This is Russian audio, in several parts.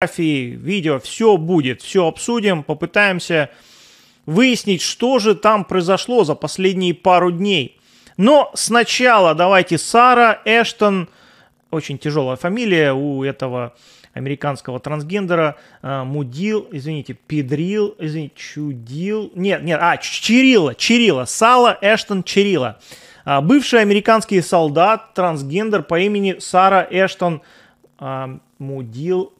фотографии, видео, все будет, все обсудим, попытаемся выяснить, что же там произошло за последние пару дней. Но сначала давайте Сара Эштон, очень тяжелая фамилия у этого американского трансгендера, а, Мудил, извините, Педрил, извините, Чудил, нет, нет, а, Чирила, Чирила, Сала Эштон Чирила. А, бывший американский солдат, трансгендер по имени Сара Эштон а, Мудил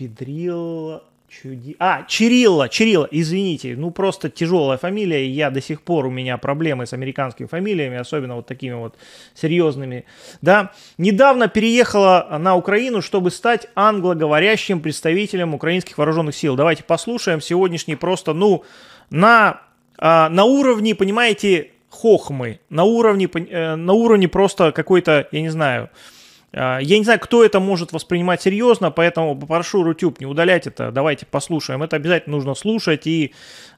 Педрил Чуди... А, Чирилла, Чирилла, извините, ну просто тяжелая фамилия, я до сих пор, у меня проблемы с американскими фамилиями, особенно вот такими вот серьезными, да. Недавно переехала на Украину, чтобы стать англоговорящим представителем украинских вооруженных сил. Давайте послушаем сегодняшний просто, ну, на, а, на уровне, понимаете, хохмы, на уровне, э, на уровне просто какой-то, я не знаю, а, я не знаю, кто это может воспринимать серьезно, поэтому попрошу Рутюб, не удалять это, давайте послушаем. Это обязательно нужно слушать и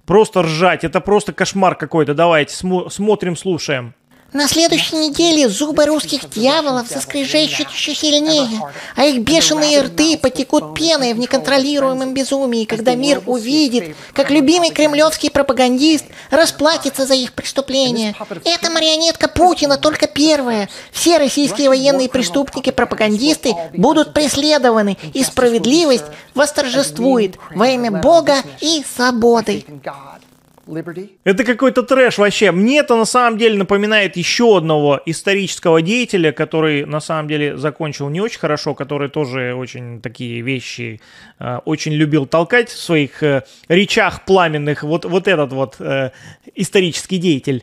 просто ржать. Это просто кошмар какой-то. Давайте смо- смотрим, слушаем. На следующей неделе зубы русских дьяволов заскрежещут еще сильнее, а их бешеные рты потекут пеной в неконтролируемом безумии, когда мир увидит, как любимый кремлевский пропагандист расплатится за их преступления. Эта марионетка Путина только первая. Все российские военные преступники-пропагандисты будут преследованы, и справедливость восторжествует во имя Бога и свободы. Это какой-то трэш вообще. Мне это на самом деле напоминает еще одного исторического деятеля, который на самом деле закончил не очень хорошо, который тоже очень такие вещи э, очень любил толкать в своих э, речах пламенных. Вот, вот этот вот э, исторический деятель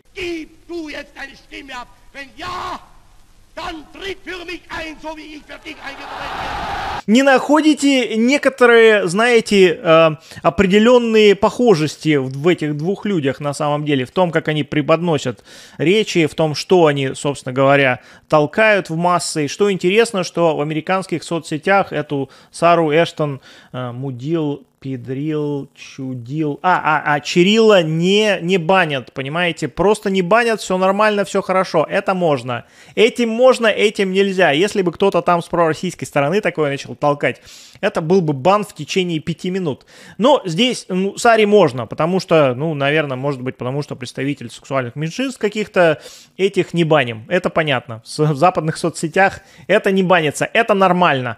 не находите некоторые, знаете, э, определенные похожести в этих двух людях на самом деле, в том, как они преподносят речи, в том, что они, собственно говоря, толкают в массы. И что интересно, что в американских соцсетях эту Сару Эштон э, мудил Педрил, чудил. А, а, а, Чирилла не, не банят, понимаете? Просто не банят, все нормально, все хорошо. Это можно. Этим можно, этим нельзя. Если бы кто-то там с пророссийской стороны такое начал толкать, это был бы бан в течение пяти минут. Но здесь, ну, Сари можно, потому что, ну, наверное, может быть, потому что представитель сексуальных меньшинств каких-то этих не баним. Это понятно. В западных соцсетях это не банится. Это нормально.